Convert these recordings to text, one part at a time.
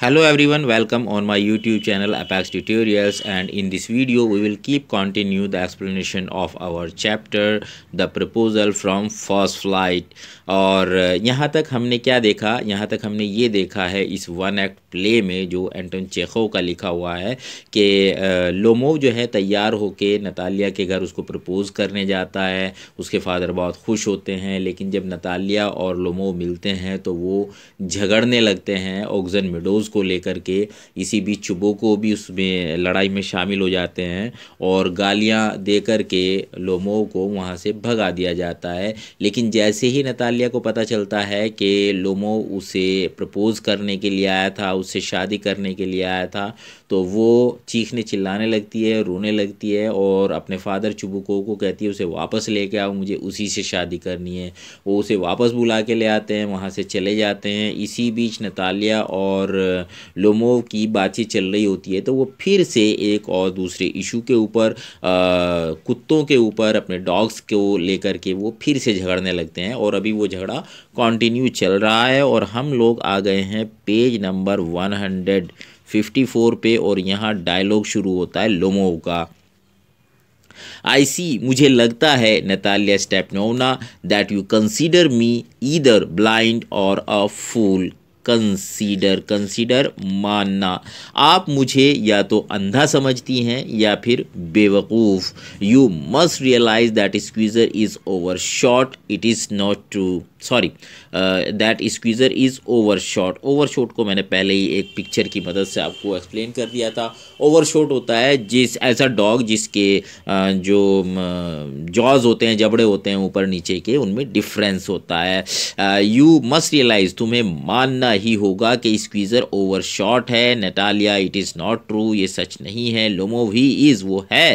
hello everyone welcome on my youtube channel apex tutorials and in this video we will keep continue the explanation of our chapter the proposal from first flight और यहाँ तक हमने क्या देखा यहाँ तक हमने ये देखा है इस वन एक्ट प्ले में जो एंटन चेखो का लिखा हुआ है कि लोमोव जो है तैयार होके नतालिया के घर उसको प्रपोज़ करने जाता है उसके फादर बहुत खुश होते हैं लेकिन जब नतालिया और लोमोव मिलते हैं तो वो झगड़ने लगते हैं ऑक्जन मिडोज़ को लेकर के इसी बीच चुबो को भी उसमें लड़ाई में शामिल हो जाते हैं और गालियाँ दे कर के लोमो को वहाँ से भगा दिया जाता है लेकिन जैसे ही नतालिया को पता चलता है कि लोमो उसे प्रपोज़ करने के लिए आया था उससे शादी करने के लिए आया था तो वो चीखने चिल्लाने लगती है रोने लगती है और अपने फादर चुबुको को कहती है उसे वापस ले कर आओ मुझे उसी से शादी करनी है वो उसे वापस बुला के ले आते हैं वहाँ से चले जाते हैं इसी बीच नतालिया और लोमोव की बातचीत चल रही होती है तो वो फिर से एक और दूसरे इशू के ऊपर कुत्तों के ऊपर अपने डॉग्स को लेकर के वो फिर से झगड़ने लगते हैं और अभी वो झगड़ा कंटिन्यू चल रहा है और हम लोग आ गए हैं page number one hundred fifty four पे और यहाँ डायलॉग शुरू होता है लोमोव का आई सी मुझे लगता है Natalia Stepanovna that you consider me either blind or a fool consider consider मानना आप मुझे या तो अंधा समझती हैं या फिर बेवकूफ़ you must realise that Squeezer is over short it is not true sorry that Squeezer is overshot overshot को मैंने पहले ही एक पिक्चर की मदद से आपको एक्सप्लेन कर दिया था ओवरशॉट होता है जिस ऐसा डॉग जिसके uh, जो जॉज um, uh, होते हैं जबड़े होते हैं ऊपर नीचे के उनमें डिफरेंस होता है यू मस्ट रियलाइज़ तुम्हें मानना ही होगा कि स्क्वीज़र ओवरशॉट है Natalia it is not true ये सच नहीं है लोमो ही इज़ वो है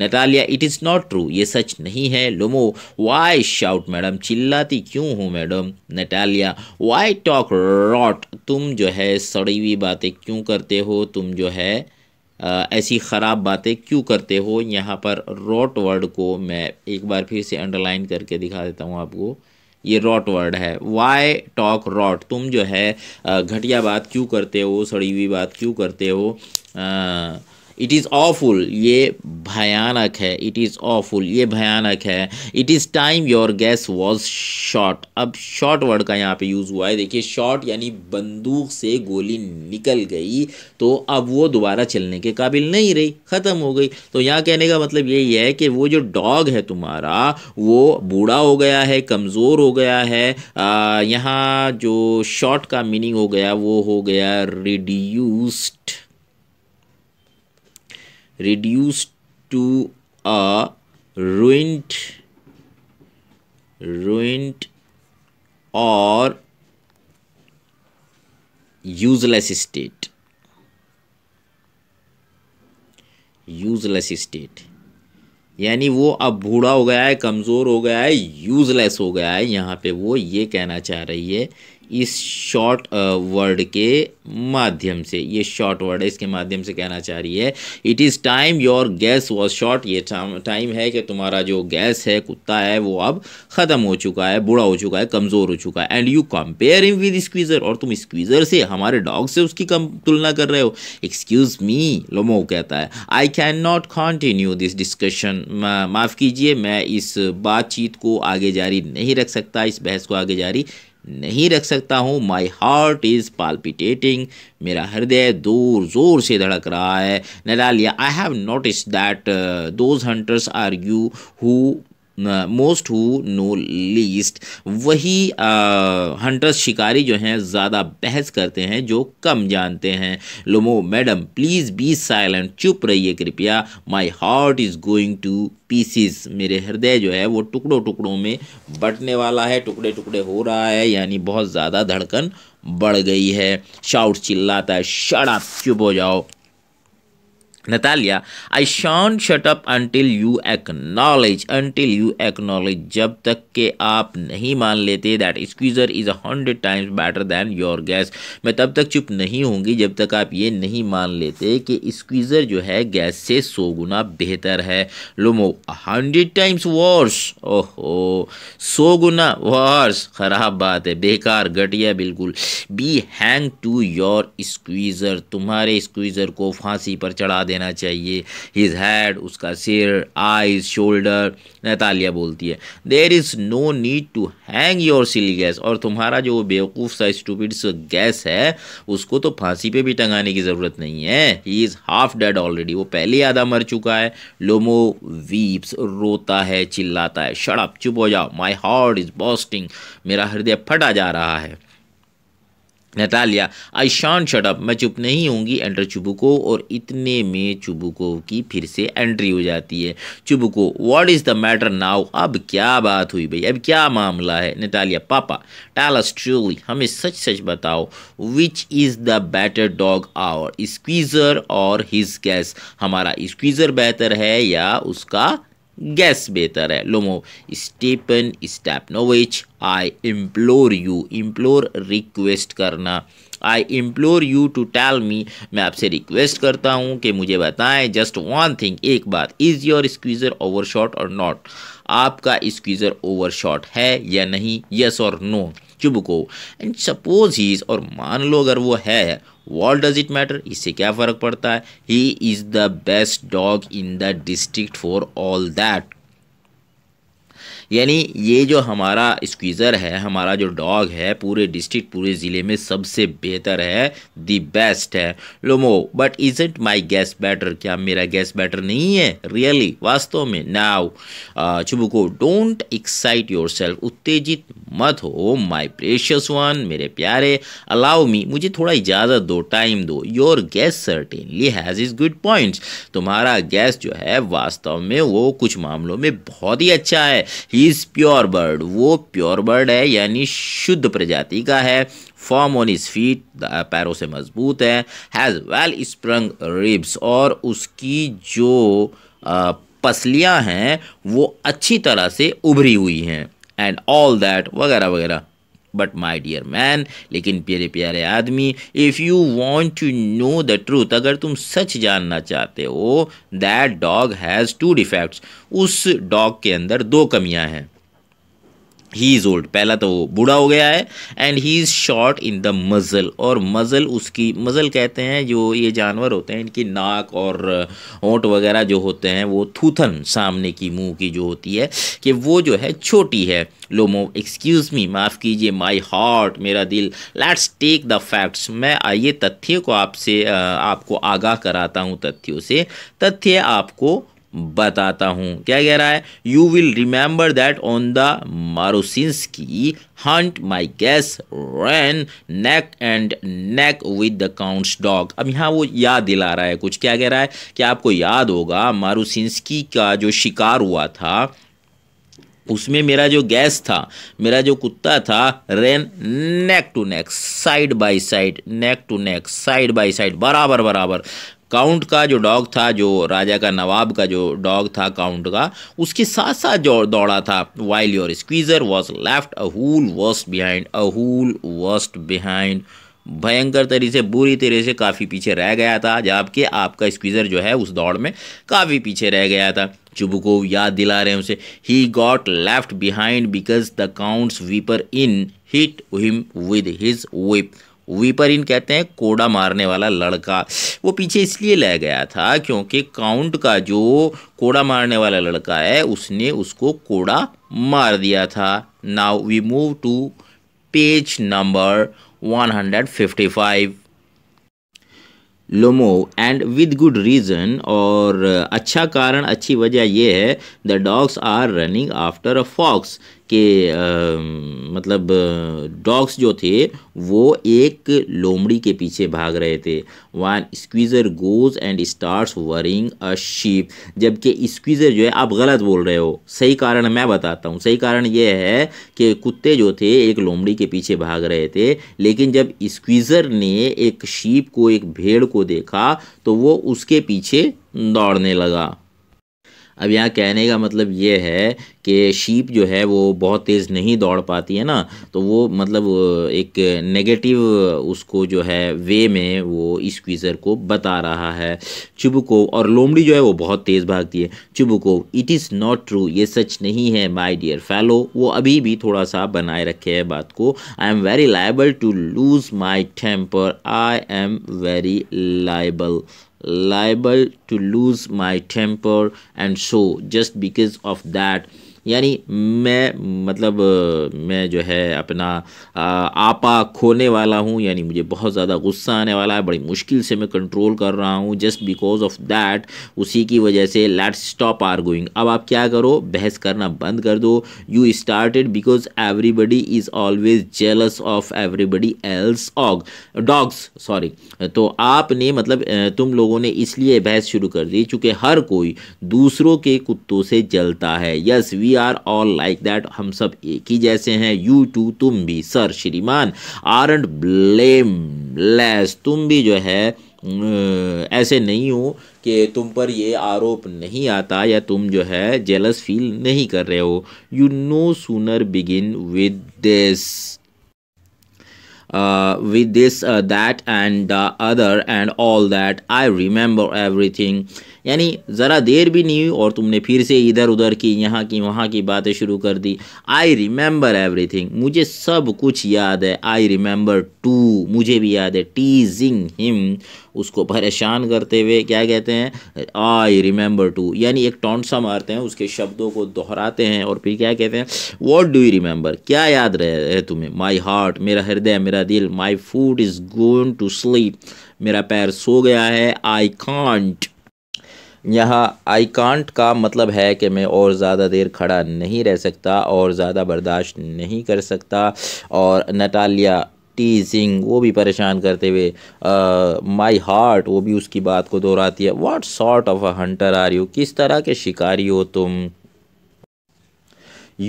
Natalia it is not true ये सच नहीं है लोमो वाई शाउट मैडम चिल्लाती क्यों हूँ madam Natalia why talk rot तुम जो है सड़ी हुई बातें क्यों करते हो तुम जो है आ, ऐसी ख़राब बातें क्यों करते हो यहाँ पर रॉट वर्ड को मैं एक बार फिर से अंडरलाइन करके दिखा देता हूँ आपको ये रॉट वर्ड है वाई टॉक रॉट तुम जो है घटिया बात क्यों करते हो सड़ी हुई बात क्यों करते हो आ, इट इज़ ऑफुल ये भयानक है इट इज़ ऑफुल ये भयानक है it is time your Guess was short अब शॉर्ट वर्ड का यहाँ पे यूज़ हुआ है देखिए शॉर्ट यानी बंदूक से गोली निकल गई तो अब वो दोबारा चलने के काबिल नहीं रही ख़त्म हो गई तो यहाँ कहने का मतलब यही है कि वो जो डॉग है तुम्हारा वो बूढ़ा हो गया है कमज़ोर हो गया है यहाँ जो शॉर्ट का मीनिंग हो गया वो हो गया reduced reduced to a ruined ruined or useless state useless state यानी वो अब बूढ़ा हो गया है कमज़ोर हो गया है यूजलेस हो गया है यहाँ पे वो ये कहना चाह रही है इस शॉर्ट वर्ड के माध्यम से ये शॉर्ट वर्ड है इसके माध्यम से कहना चाह रही है it is time your Guess was short ये टाइम है कि तुम्हारा जो गैस है कुत्ता है वो अब ख़त्म हो चुका है बूढ़ा हो चुका है कमज़ोर हो चुका है and you compare him with Squeezer और तुम स्क्वीज़र से हमारे डॉग से उसकी कम तुलना कर रहे हो एक्सक्यूज़ मी लोमो कहता है I can not continue this discussion माफ़ कीजिए मैं इस बातचीत को आगे जारी नहीं रख सकता इस बहस को आगे जारी नहीं रख सकता हूँ माई हार्ट इज़ पालपिटेटिंग मेरा हृदय दूर ज़ोर से धड़क रहा है Natalia I have notice that those hunters are you who most who know least वही हंटर्स शिकारी जो हैं ज़्यादा बहस करते हैं जो कम जानते हैं Lomov madam please be silent चुप रहिए कृपया my heart is going to pieces मेरे हृदय जो है वो टुकड़ों टुकड़ों में बटने वाला है टुकड़े टुकड़े हो रहा है यानी बहुत ज़्यादा धड़कन बढ़ गई है शाउट चिल्लाता है शराब चुप हो जाओ Natalia, I shan't shut up until you acknowledge, until you acknowledge, जब तक के आप नहीं मान लेते that squeezer is a hundred times better than your Guess मैं तब तक चुप नहीं होंगी जब तक आप ये नहीं मान लेते कि squeezer जो है गैस से सौ गुना बेहतर है लोमो हंड्रेड टाइम्स वर्स ओहो सौ गुना worse. ख़राब बात है बेकार घटिया बिल्कुल be hang to your Squeezer तुम्हारे squeezer को फांसी पर चढ़ा देना देना चाहिए हिज हैड उसका सिर आइज शोल्डर नैतालिया बोलती है there is no need to hang your silly Guess और तुम्हारा जो बेवकूफ़ सा स्टूपिड गैस है उसको तो फांसी पे भी टंगाने की ज़रूरत नहीं है he is half dead already वो पहले आधा मर चुका है लोमो वीप्स रोता है चिल्लाता है शड़प चुप हो जाओ माई हार्ट इज़ बॉस्टिंग मेरा हृदय फटा जा रहा है नटालिया आई शान शटअप मैं चुप नहीं होंगी एंटर चुबुको और इतने में चुबुको की फिर से एंट्री हो जाती है Chubukov what is the matter now अब क्या बात हुई भाई अब क्या मामला है नटालिया पापा टालस ट्रूली हमें सच सच बताओ which is the better dog our Squeezer or his Guess हमारा स्क्वीज़र बेहतर है या उसका गैस बेहतर है Lomov Stepan Stepanovich I implore you implore request करना I implore you to tell me मैं आपसे रिक्वेस्ट करता हूँ कि मुझे बताएं जस्ट वन थिंग एक बात is your Squeezer overshot or not आपका स्क्वीज़र ओवर शॉट है या नहीं यस और नो चुब को एंड सपोज ही इज़ और मान लो अगर वो है वॉल डज इट मैटर इससे क्या फ़र्क पड़ता है he is the best dog in the district for all that यानी ये जो हमारा स्क्वीज़र है हमारा जो डॉग है पूरे डिस्ट्रिक्ट पूरे ज़िले में सबसे बेहतर है दी बेस्ट है Lomov but is it my Guess better क्या मेरा गैस बैटर नहीं है रियली really, वास्तव में now Chubukov don't excite yourself उत्तेजित मत हो माई प्रेशियस वन मेरे प्यारे अलाउ मी मुझे थोड़ा इजाज़त दो टाइम दो your Guess certainly has his good points तुम्हारा गैस जो है वास्तव में वो कुछ मामलों में बहुत ही अच्छा है ही इज प्योर बर्ड वो प्योर बर्ड है यानी शुद्ध प्रजाति का है फॉर्म ऑन इज फीट पैरों से मजबूत है हैज़ वेल स्प्रंग रिब्स और उसकी जो पसलियाँ हैं वो अच्छी तरह से उभरी हुई हैं एंड ऑल दैट वगैरह वगैरह बट माई डियर मैन लेकिन प्यारे प्यारे आदमी if you want to know the truth अगर तुम सच जानना चाहते हो that dog has two defects उस डॉग के अंदर दो कमियां हैं ही इज़ ओल्ड पहला तो वो बूढ़ा हो गया है and he is short in the muzzle और मज़ल उसकी मज़ल कहते हैं जो ये जानवर होते हैं इनकी नाक और ओंट वगैरह जो होते हैं वो थूथन सामने की मुंह की जो होती है कि वो जो है छोटी है लोमो एक्सक्यूज़ मी माफ़ कीजिए माय हार्ट मेरा दिल लेट्स टेक द फैक्ट्स मैं ये तथ्य को आपसे आपको आगाह कराता हूँ तथ्यों से तथ्य आपको बताता हूं क्या कह रहा है you will remember that on the key hunt my Guess ran neck and neck with the count's dog अब यहाँ वो याद दिला रहा है कुछ क्या कह रहा है कि आपको याद होगा मारूसिंसकी का जो शिकार हुआ था उसमें मेरा जो गैस था मेरा जो कुत्ता था ran neck to neck side by side neck to neck side by side बराबर बराबर काउंट का जो डॉग था जो राजा का नवाब का जो डॉग था काउंट का उसके साथ साथ जो दौड़ा था while your Squeezer was left a verst behind a verst behind भयंकर तरीके से बुरी तरह से काफ़ी पीछे रह गया था जबकि आपका स्क्वीज़र जो है उस दौड़ में काफ़ी पीछे रह गया था चुबको याद दिला रहे हैं उसे he got left behind because the count's whipper in hit him with his whip whipper in कहते हैं कोड़ा मारने वाला लड़का वो पीछे इसलिए ले गया था क्योंकि काउंट का जो कोड़ा मारने वाला लड़का है उसने उसको कोड़ा मार दिया था now we move to page number 155 Lomov and with good reason और अच्छा कारण अच्छी वजह यह है the dogs are running after a fox कि मतलब डॉग्स जो थे वो एक लोमड़ी के पीछे भाग रहे थे one Squeezer goes and starts worrying a sheep जबकि स्क्वीज़र जो है आप गलत बोल रहे हो सही कारण मैं बताता हूँ सही कारण यह है कि कुत्ते जो थे एक लोमड़ी के पीछे भाग रहे थे लेकिन जब स्क्वीज़र ने एक शीप को एक भेड़ को देखा तो वो उसके पीछे दौड़ने लगा अब यहाँ कहने का मतलब ये है कि शीप जो है वो बहुत तेज़ नहीं दौड़ पाती है ना तो वो मतलब एक नेगेटिव उसको जो है वे में वो स्क्वीज़र को बता रहा है चुबको और लोमड़ी जो है वो बहुत तेज़ भागती है Chubukov it is not true ये सच नहीं है माई डियर फैलो वो अभी भी थोड़ा सा बनाए रखे है बात को I am very liable to lose my temper I am very liable liable to lose my temper and so just because of that यानी मैं मतलब मैं जो है अपना आपा खोने वाला हूँ यानी मुझे बहुत ज़्यादा गुस्सा आने वाला है बड़ी मुश्किल से मैं कंट्रोल कर रहा हूँ जस्ट बिकॉज ऑफ दैट उसी की वजह से लेट स्टॉप आर गोइंग अब आप क्या करो बहस करना बंद कर दो you started because everybody is always jealous of everybody else ऑग डॉग्स सॉरी तो आपने मतलब तुम लोगों ने इसलिए बहस शुरू कर दी चूँकि हर कोई दूसरों के कुत्तों से जलता है yes we we are all like that हम सब एक ही जैसे हैं यू टू तुम भी सर श्रीमान आर एंड ब्लेम लेस तुम भी जो है ऐसे नहीं हो कि तुम पर ये आरोप नहीं आता या तुम जो है जेलस फील नहीं कर रहे हो you no sooner begin with this Uh, with with this that and the other, and all that, I remember everything. यानी ज़रा देर भी नहीं हुई और तुमने फिर से इधर उधर की यहाँ की वहाँ की बातें शुरू कर दी आई रिमेंबर एवरीथिंग मुझे सब कुछ याद है आई रिमेंबर टू मुझे भी याद है टीजिंग हिम उसको परेशान करते हुए क्या कहते हैं आई रिमेंबर टू यानी एक टॉन्ट सा मारते हैं उसके शब्दों को दोहराते हैं और फिर क्या कहते हैं वॉट डू यू रिमेंबर क्या याद रह है तुम्हें माई हार्ट मेरा हृदय मेरा दिल my foot is going to sleep मेरा पैर सो गया है आई कॉन्ट यहाँ आई कांट का मतलब है कि मैं और ज़्यादा देर खड़ा नहीं रह सकता और ज़्यादा बर्दाश्त नहीं कर सकता और नटालिया टीजिंग वो भी परेशान करते हुए माय हार्ट वो भी उसकी बात को दोहराती है what sort of a hunter are you किस तरह के शिकारी हो तुम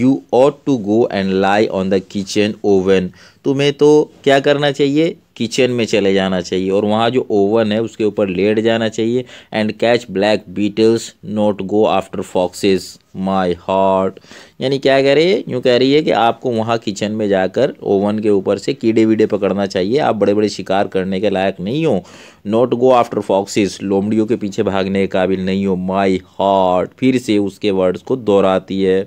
you ought to go and lie on the kitchen oven तुम्हें तो क्या करना चाहिए किचन में चले जाना चाहिए और वहाँ जो ओवन है उसके ऊपर लेट जाना चाहिए and catch black beetles not go after foxes my heart यानी क्या कह रही है यूँ कह रही है कि आपको वहाँ किचन में जाकर ओवन के ऊपर से कीड़े वीडे पकड़ना चाहिए आप बड़े बड़े शिकार करने के लायक नहीं हो नोट गो आफ्टर फॉक्सेस लोमड़ियों के पीछे भागने के काबिल नहीं हो माई हार्ट फिर से उसके वर्ड्स को दोहराती है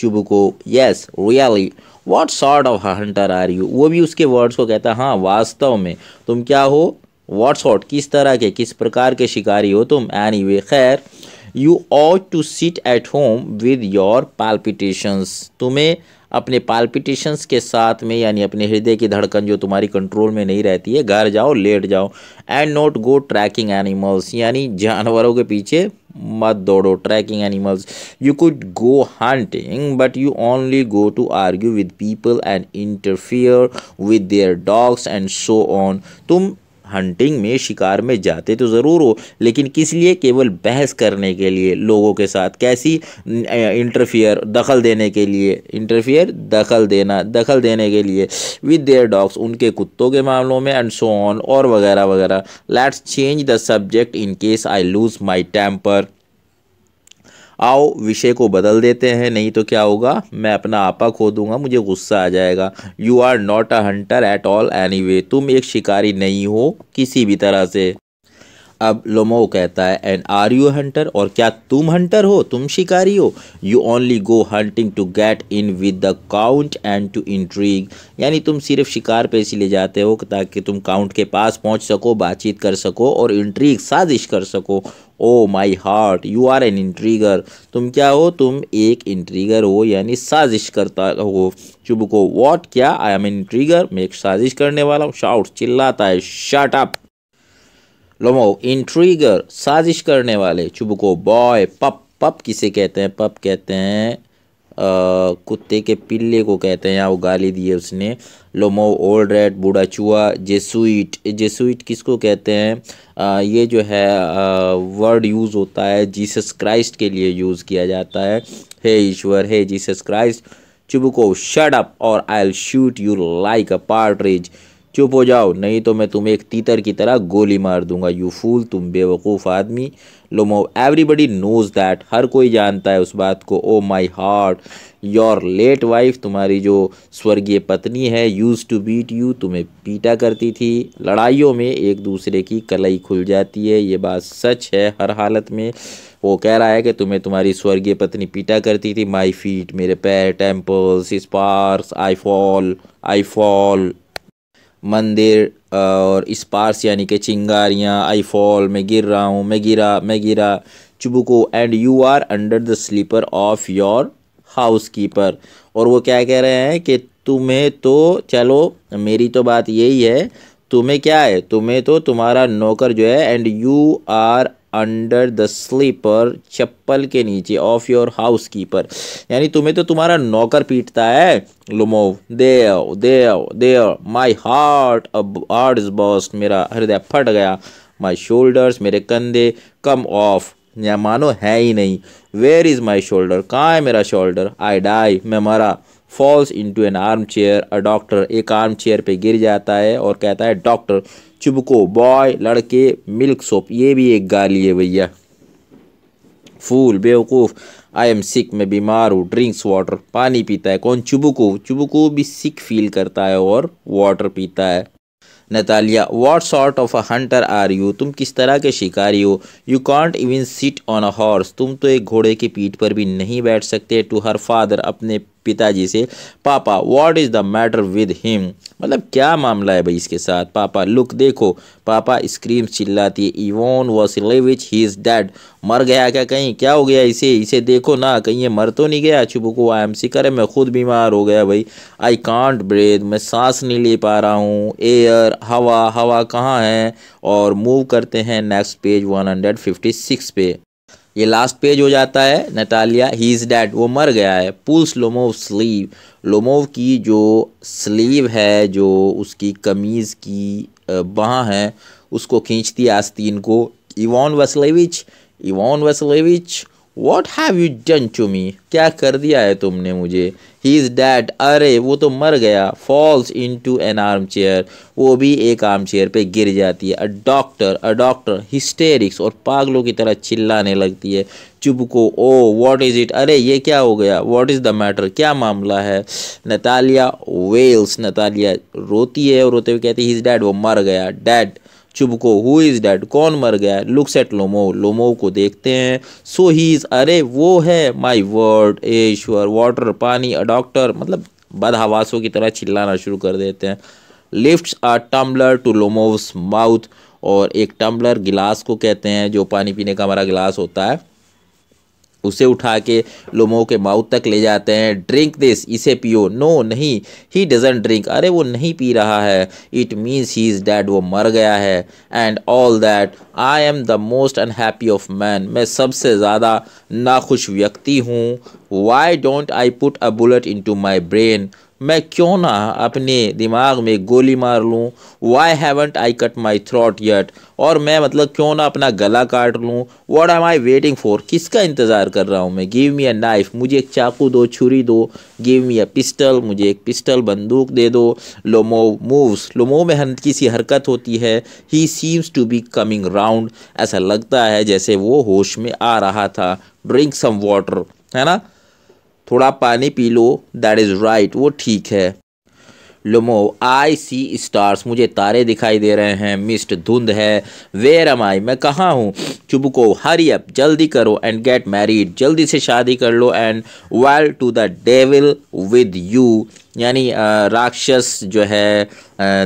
Chubukov yes really what sort of hunter are you वो भी उसके वर्ड्स को कहता है हाँ वास्तव में तुम क्या हो वॉट सॉर्ट किस तरह के किस प्रकार के शिकारी हो तुम एनी वे खैर you ought to sit at home with your palpitations तुम्हें अपने पाल्पिटेशंस के साथ में यानी अपने हृदय की धड़कन जो तुम्हारी कंट्रोल में नहीं रहती है घर जाओ लेट जाओ and not go tracking animals यानी जानवरों के पीछे मत दौड़ो tracking animals you could go hunting but you only go to argue with people and interfere with their dogs and so on तुम हंटिंग में शिकार में जाते तो ज़रूर हो लेकिन किस लिए केवल बहस करने के लिए लोगों के साथ कैसी इंटरफियर दखल देने के लिए इंटरफियर दखल देना दखल देने के लिए विद देयर डॉग्स उनके कुत्तों के मामलों में एंड सो ऑन और वगैरह वगैरह let's change the subject in case I lose my temper आओ विषय को बदल देते हैं नहीं तो क्या होगा मैं अपना आपा खो दूंगा मुझे गुस्सा आ जाएगा you are not a hunter at all anyway तुम एक शिकारी नहीं हो किसी भी तरह से अब लोमो कहता है एंड आर यू हंटर और क्या तुम हंटर हो तुम शिकारी हो you only go hunting to get in with the count and to intrigue यानी तुम सिर्फ शिकार पे इसीलिए जाते हो ताकि तुम काउंट के पास पहुंच सको बातचीत कर सको और इंट्रीग साजिश कर सको oh my heart you are an intriguer तुम क्या हो तुम एक इंट्रीगर हो यानी साजिश करता हो चुप को वॉट क्या आई एम एन इंट्रीगर मैं एक साजिश करने वाला हूँ शाउट चिल्लाता है शट अप लोमो इंट्रीगर साजिश करने वाले चुप को बॉय पप पप किसे कहते हैं पप कहते हैं कुत्ते के पिल्ले को कहते हैं यहाँ वो गाली दी है उसने लोमो ओल्ड रेड बूढ़ा चूहा जेसुइट जेसुइट किसको कहते हैं आ, ये जो है वर्ड यूज़ होता है जीसस क्राइस्ट के लिए यूज़ किया जाता है हे ईश्वर हे Jesus Christ Chubukov shut up और I'll shoot you like a partridge चुप हो जाओ नहीं तो मैं तुम्हें एक तीतर की तरह गोली मार दूंगा यू फूल तुम बेवकूफ़ आदमी लोमो एवरीबडी नोज़ दैट हर कोई जानता है उस बात को oh my heart your late wife तुम्हारी जो स्वर्गीय पत्नी है यूज़ टू बीट यू तुम्हें पीटा करती थी लड़ाइयों में एक दूसरे की कलई खुल जाती है ये बात सच है हर हालत में वो कह रहा है कि तुम्हें तुम्हारी स्वर्गीय पत्नी पीटा करती थी माई फीट मेरे पैर temples sparks I fall I fall मंदिर और स्पार्स यानी कि चिंगारियाँ आई फॉल मैं गिर रहा हूँ मैं गिरा मैं गिरा Chubukov and you are under the slipper of your housekeeper और वो क्या कह रहे हैं कि तुम्हें तो चलो मेरी तो बात यही है तुम्हें क्या है तुम्हें तो तुम्हारा नौकर जो है and you are under the slipper चप्पल के नीचे ऑफ योर हाउस कीपर यानी तुम्हें तो तुम्हारा नौकर पीटता है लुमोव दे आओ दे आओ दे माई हार्ट अब हार्ट बॉस मेरा हृदय फट गया माई शोल्डर्स मेरे कंधे कम ऑफ या मानो है ही नहीं वेयर इज़ माई शोल्डर कहाँ है मेरा शोल्डर आई डाई मैं मरा falls into an armchair a doctor एक आर्म चेयर पे गिर जाता है और कहता है डॉक्टर चुबको बॉय लड़के मिल्क सोप ये भी एक गाली है भैया फूल बेवकूफ़ आई एम सिक मैं बीमार हूँ ड्रिंक्स वाटर पानी पीता है कौन चुबको चुबको भी सिक फील करता है और वाटर पीता है Natalia what sort of a hunter are you तुम किस तरह के शिकारी हो you can't even sit on a horse तुम तो एक घोड़े की पीठ पर भी नहीं बैठ सकते टू हर फादर अपने पिताजी से पापा what is the matter with him मतलब क्या मामला है भाई इसके साथ पापा लुक देखो पापा स्क्रीम चिल्लाती है इवोन लिविच ही इज़ डैड मर गया क्या कहीं क्या हो गया इसे इसे देखो ना कहीं ये मर तो नहीं गया चुपको आई एम सिकर मैं खुद बीमार हो गया भाई आई कॉन्ट ब्रेथ मैं सांस नहीं ले पा रहा हूँ एयर हवा हवा कहाँ है और मूव करते हैं next page one hundred fifty six पे ये लास्ट पेज हो जाता है नटालिया ही इज़ डैड वो मर गया है पुल्स लोमोव स्लीव लोमोव की जो स्लीव है जो उसकी कमीज़ की बाह है उसको खींचती आस्तीन को Ivan Vasilevich Ivan Vasilevich what have you done to me क्या कर दिया है तुमने मुझे ही इज़ डैड अरे वो तो मर गया falls into an armchair वो भी एक आर्म चेयर पर गिर जाती है a doctor a doctor hysterics और पागलों की तरह चिल्लाने लगती है चुप को ओ वॉट इज़ इट अरे ये क्या हो गया वॉट इज़ द मैटर क्या मामला है नतालिया वेल्स नतालिया रोती है और रोते हुए कहती है हिज डैड वो मर गया dead Chubukov who is dead कौन मर गया लुक्स एट लोमो लोमो को देखते हैं सो ही इज़ अरे वो है माई वर्ड ईश्वर वाटर पानी अ डॉक्टर मतलब बदहावासों की तरह चिल्लाना शुरू कर देते हैं lifts a tumbler to Lomov's mouth और एक टम्बलर गिलास को कहते हैं जो पानी पीने का हमारा गिलास होता है उसे उठा के लोमो के माउथ तक ले जाते हैं ड्रिंक दिस इसे पियो नो नहीं ही डजन ड्रिंक अरे वो नहीं पी रहा है it means he is dead वो मर गया है and all that I am the most unhappy of man मैं सबसे ज़्यादा नाखुश व्यक्ति हूँ why don't I put a bullet into my brain मैं क्यों ना अपने दिमाग में गोली मार लूँ why haven't I cut my throat yet और मैं मतलब क्यों ना अपना गला काट लूँ what am I waiting for किसका इंतज़ार कर रहा हूँ मैं गिव मी अ नाइफ मुझे एक चाकू दो छुरी दो गिव मी अ पिस्टल मुझे एक पिस्टल बंदूक दे दो लोमो मूव्स लोमो में हर किसी हरकत होती है he seems to be coming round ऐसा लगता है जैसे वो होश में आ रहा था ड्रिंक सम वाटर है ना थोड़ा पानी पी लो दैट इज़ राइट वो ठीक है लुमो आई सी स्टार्स मुझे तारे दिखाई दे रहे हैं मिस्ट धुंध है वेर एम आई मैं कहाँ हूँ चुबको हरी अप जल्दी करो एंड गेट मैरिड जल्दी से शादी कर लो and well to the devil with you यानी राक्षस जो है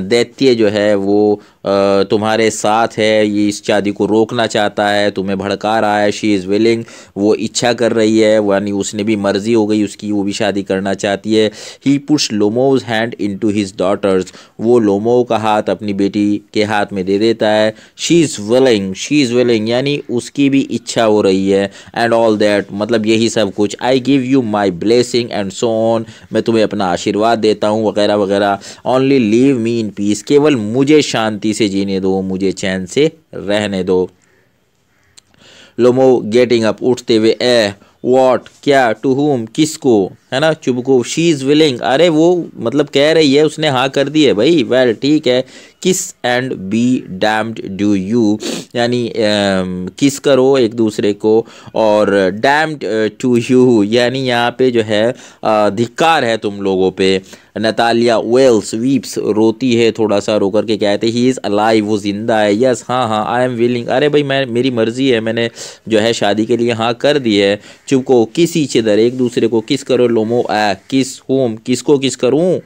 दैत्य जो है वो तुम्हारे साथ है ये इस शादी को रोकना चाहता है तुम्हें भड़का रहा है शी इज़ विलिंग वो इच्छा कर रही है यानी उसने भी मर्ज़ी हो गई उसकी वो भी शादी करना चाहती है he push Lomov's hand into his daughter's वो लोमो का हाथ अपनी बेटी के हाथ में दे देता है she is willing she is willing यानी उसकी भी इच्छा हो रही है एंड ऑल दैट मतलब यही सब कुछ I give you my blessing and so on मैं तुम्हें अपना आशीर्वाद देता हूँ वगैरह वगैरह only leave me in peace केवल मुझे शांति से जीने दो मुझे चैन से रहने दो लोमो गेटिंग अप उठते हुए ए वॉट क्या टू हुम किसको है ना चुबको शी इज़ विलिंग अरे वो मतलब कह रही है उसने हाँ कर दी है भाई वेल ठीक है kiss and be damned do you यानी किस करो एक दूसरे को और डैम्ड टू यू यानी यहाँ पे जो है धिक्कार है तुम लोगों पे नतालिया वेल्स वीप्स रोती है थोड़ा सा रो करके कहते ही इज़ अलाइव वो ज़िंदा है यस हाँ हाँ आई एम विलिंग अरे भाई मैं मेरी मर्ज़ी है मैंने जो है शादी के लिए हाँ कर दी है चुपको किसी चिदर एक दूसरे को किस करो लो होमो आ, किस होम किसको किस करूं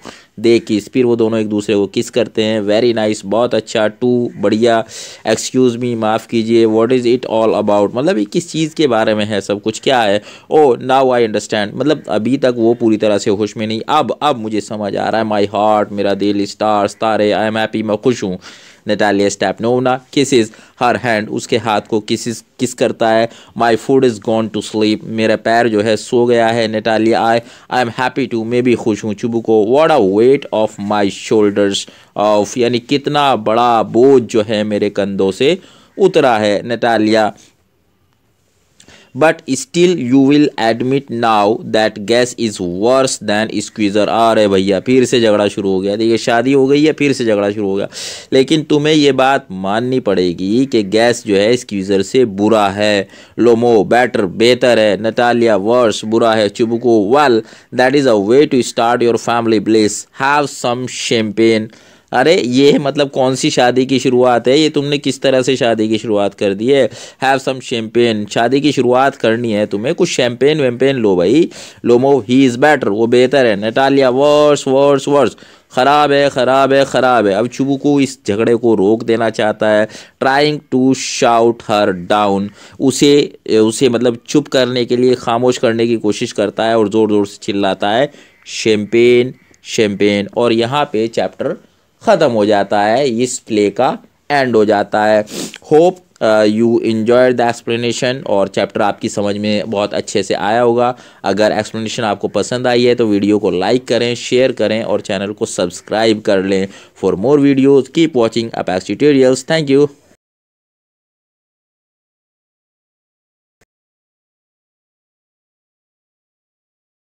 दे किस फिर वो दोनों एक दूसरे को किस करते हैं वेरी नाइस बहुत अच्छा टू बढ़िया एक्सक्यूज़ मी माफ़ कीजिए what is it all about मतलब ये किस चीज़ के बारे में है सब कुछ क्या है ओ नाउ आई अंडरस्टैंड मतलब अभी तक वो पूरी तरह से होश में नहीं अब अब मुझे समझ आ रहा है माई हार्ट मेरा दिल स्टार्स तारे आई एम हैप्पी मैं खुश हूँ नेटालिया स्टेपनोना किसिस हर हैंड उसके हाथ को किसिस किस करता है my foot is gone to sleep मेरा पैर जो है सो गया है Natalia I I am happy too मैं भी खुश हूँ चुबू को what a weight off my shoulders off यानी कितना बड़ा बोझ जो है मेरे कंधों से उतरा है नेटालिया but still you will admit now that guess is worse than squeezer आ रहे भैया फिर से झगड़ा शुरू हो गया देखिए शादी हो गई है फिर से झगड़ा शुरू हो गया लेकिन तुम्हें ये बात माननी पड़ेगी कि गैस जो है स्क्वीज़र से बुरा है लोमो बेटर बेहतर है नटालिया वर्स बुरा है चुबको well that is a way to start your family bless have some champagne अरे ये मतलब कौन सी शादी की शुरुआत है ये तुमने किस तरह से शादी की शुरुआत कर दी है हैव सम शैम्पेन शादी की शुरुआत करनी है तुम्हें कुछ शैम्पेन वैम्पेन लो भाई लोमो ही इज़ बेटर वो बेहतर है नटालिया वर्स वर्स वर्स ख़राब है ख़राब है ख़राब है अब चुबू को इस झगड़े को रोक देना चाहता है trying to shout her down उसे उसे मतलब चुप करने के लिए खामोश करने की कोशिश करता है और ज़ोर ज़ोर से चिल्लाता है शैम्पेन शैम्पेन और यहाँ पे चैप्टर ख़त्म हो जाता है इस प्ले का एंड हो जाता है hope you enjoy the explanation और चैप्टर आपकी समझ में बहुत अच्छे से आया होगा अगर एक्सप्लेनेशन आपको पसंद आई है तो वीडियो को लाइक करें शेयर करें और चैनल को सब्सक्राइब कर लें for more videos keep watching Apex tutorials thank you